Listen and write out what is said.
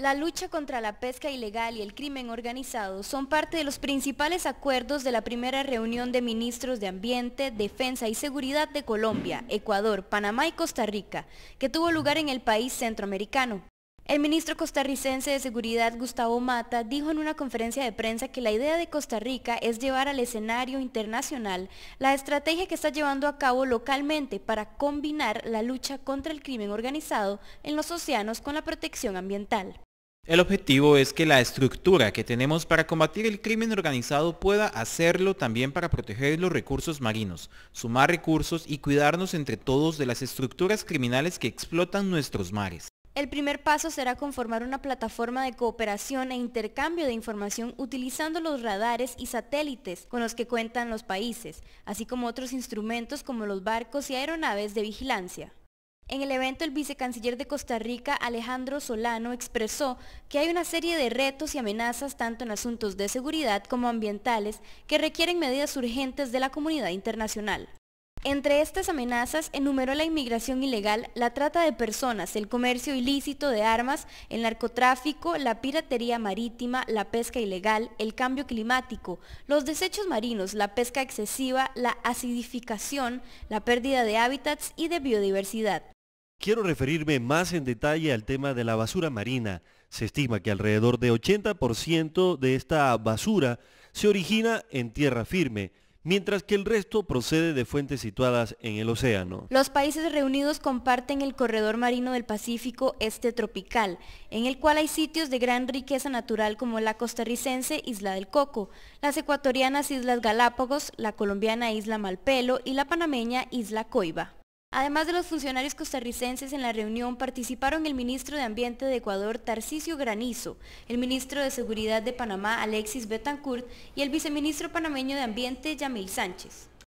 La lucha contra la pesca ilegal y el crimen organizado son parte de los principales acuerdos de la primera reunión de ministros de Ambiente, Defensa y Seguridad de Colombia, Ecuador, Panamá y Costa Rica, que tuvo lugar en el país centroamericano. El ministro costarricense de Seguridad, Gustavo Mata, dijo en una conferencia de prensa que la idea de Costa Rica es llevar al escenario internacional la estrategia que está llevando a cabo localmente para combinar la lucha contra el crimen organizado en los océanos con la protección ambiental. El objetivo es que la estructura que tenemos para combatir el crimen organizado pueda hacerlo también para proteger los recursos marinos, sumar recursos y cuidarnos entre todos de las estructuras criminales que explotan nuestros mares. El primer paso será conformar una plataforma de cooperación e intercambio de información utilizando los radares y satélites con los que cuentan los países, así como otros instrumentos como los barcos y aeronaves de vigilancia. En el evento, el vicecanciller de Costa Rica, Alejandro Solano, expresó que hay una serie de retos y amenazas tanto en asuntos de seguridad como ambientales que requieren medidas urgentes de la comunidad internacional. Entre estas amenazas enumeró la inmigración ilegal, la trata de personas, el comercio ilícito de armas, el narcotráfico, la piratería marítima, la pesca ilegal, el cambio climático, los desechos marinos, la pesca excesiva, la acidificación, la pérdida de hábitats y de biodiversidad. Quiero referirme más en detalle al tema de la basura marina. Se estima que alrededor de 80% de esta basura se origina en tierra firme, mientras que el resto procede de fuentes situadas en el océano. Los países reunidos comparten el corredor marino del Pacífico Este Tropical, en el cual hay sitios de gran riqueza natural como la costarricense Isla del Coco, las ecuatorianas Islas Galápagos, la colombiana Isla Malpelo y la panameña Isla Coiba. Además de los funcionarios costarricenses en la reunión participaron el ministro de Ambiente de Ecuador Tarcisio Granizo, el ministro de Seguridad de Panamá Alexis Betancourt y el viceministro panameño de Ambiente Yamil Sánchez.